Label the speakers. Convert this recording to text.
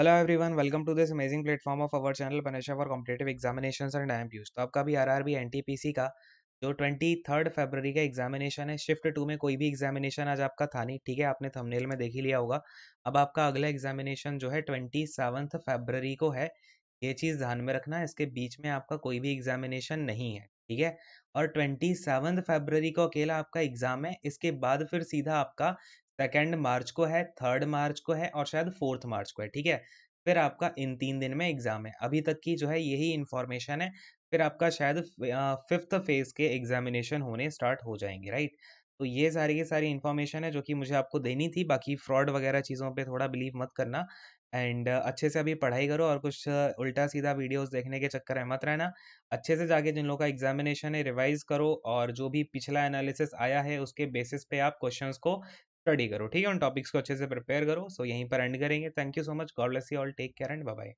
Speaker 1: hello everyone welcome to this amazing platform of our channel पनेशा for competitive examination and I am Piyush तो आपका भी RRB NTPC का जो ट्वेंटी थर्ड फेबररी का एग्जामिनेशन है शिफ्ट टू में कोई भी एग्जामिनेशन आज आपका था नहीं ठीक है आपने थंबनेल में देख ही लिया होगा अब आपका अगला एग्जामिनेशन जो है ट्वेंटी सेवन्थ को है ये चीज़ ध्यान में रखना इसके बीच में आपका कोई भी एग्जामिनेशन नहीं है ठीक है और ट्वेंटी सेवन्थ को अकेला आपका एग्जाम है इसके बाद फिर सीधा आपका सेकेंड मार्च को है थर्ड मार्च को है और शायद फोर्थ मार्च को है ठीक है फिर आपका इन तीन दिन में एग्ज़ाम है अभी तक की जो है यही इन्फॉर्मेशन है फिर आपका शायद फिफ्थ फेज़ के एग्जामिनेशन होने स्टार्ट हो जाएंगे राइट तो ये सारी की सारी इन्फॉर्मेशन है जो कि मुझे आपको देनी थी बाकी फ्रॉड वगैरह चीज़ों पे थोड़ा बिलीव मत करना एंड अच्छे से अभी पढ़ाई करो और कुछ उल्टा सीधा वीडियोस देखने के चक्कर में मत रहना अच्छे से जाके जिन लोगों का एग्जामिनेशन है रिवाइज करो और जो भी पिछला एनालिसिस आया है उसके बेसिस पे आप क्वेश्चंस को स्टडी करो ठीक है उन टॉपिक्स को अच्छे से प्रिपेयर करो सो यहीं पर एंड करेंगे thank you so much God bless you all take care and bye